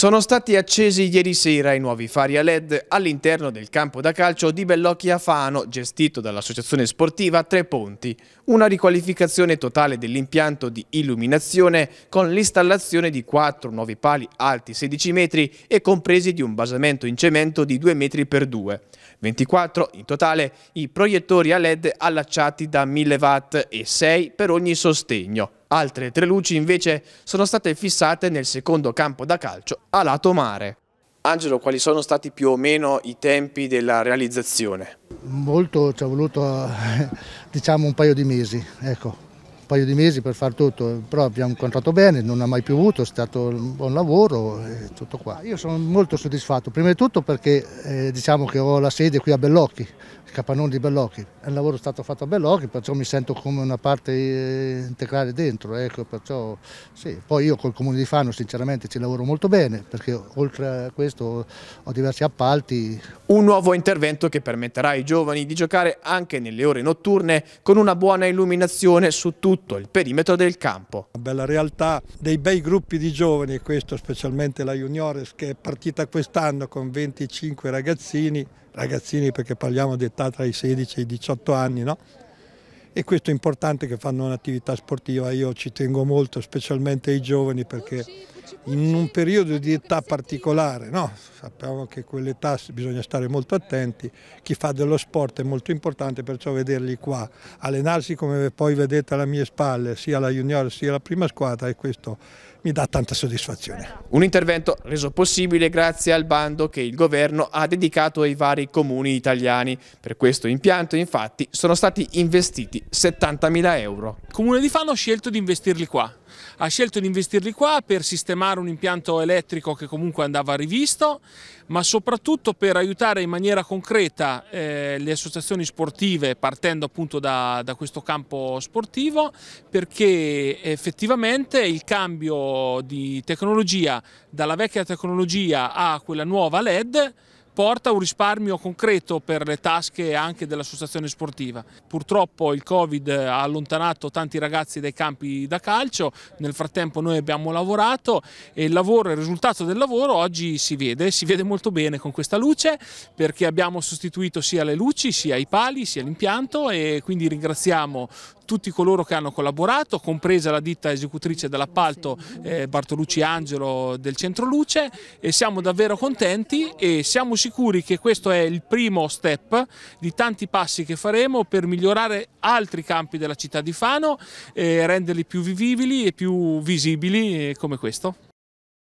Sono stati accesi ieri sera i nuovi fari a LED all'interno del campo da calcio di Bellocchia Fano, gestito dall'associazione sportiva Tre Ponti. Una riqualificazione totale dell'impianto di illuminazione con l'installazione di quattro nuovi pali alti 16 metri e compresi di un basamento in cemento di 2 metri x 2. 24 in totale i proiettori a LED allacciati da 1000 watt e 6 per ogni sostegno. Altre tre luci invece sono state fissate nel secondo campo da calcio a lato mare. Angelo, quali sono stati più o meno i tempi della realizzazione? Molto, ci ha voluto diciamo un paio di mesi, ecco, un paio di mesi per far tutto, però abbiamo incontrato bene, non ha mai piovuto, è stato un buon lavoro e tutto qua. Io sono molto soddisfatto, prima di tutto perché eh, diciamo che ho la sede qui a Bellocchi, Capannone di Bellocchi. È un lavoro stato fatto a Bellocchi, perciò mi sento come una parte eh, integrale dentro. Ecco, perciò, sì. Poi io col Comune di Fano sinceramente ci lavoro molto bene, perché oltre a questo ho diversi appalti. Un nuovo intervento che permetterà ai giovani di giocare anche nelle ore notturne con una buona illuminazione su tutto il perimetro del campo. Una bella realtà dei bei gruppi di giovani, questo specialmente la Juniores che è partita quest'anno con 25 ragazzini ragazzini perché parliamo di età tra i 16 e i 18 anni, no? e questo è importante che fanno un'attività sportiva, io ci tengo molto, specialmente ai giovani perché in un periodo di età particolare, no? sappiamo che quell'età bisogna stare molto attenti, chi fa dello sport è molto importante, perciò vederli qua, allenarsi come poi vedete alle mie spalle, sia la junior sia la prima squadra e questo mi dà tanta soddisfazione. Un intervento reso possibile grazie al bando che il governo ha dedicato ai vari comuni italiani. Per questo impianto infatti sono stati investiti 70.000 euro. Il comune di Fano ha scelto di investirli qua, ha scelto di investirli qua per sistemare un impianto elettrico che comunque andava rivisto, ma soprattutto per aiutare in maniera concreta eh, le associazioni sportive partendo appunto da, da questo campo sportivo perché effettivamente il cambio di tecnologia dalla vecchia tecnologia a quella nuova LED porta un risparmio concreto per le tasche anche dell'associazione sportiva. Purtroppo il Covid ha allontanato tanti ragazzi dai campi da calcio, nel frattempo noi abbiamo lavorato e il lavoro, il risultato del lavoro oggi si vede, si vede molto bene con questa luce perché abbiamo sostituito sia le luci, sia i pali, sia l'impianto e quindi ringraziamo tutti coloro che hanno collaborato, compresa la ditta esecutrice dell'appalto eh, Bartolucci Angelo del Centro Luce e siamo davvero contenti e siamo sicuri sicuri che questo è il primo step di tanti passi che faremo per migliorare altri campi della città di Fano e eh, renderli più vivibili e più visibili eh, come questo.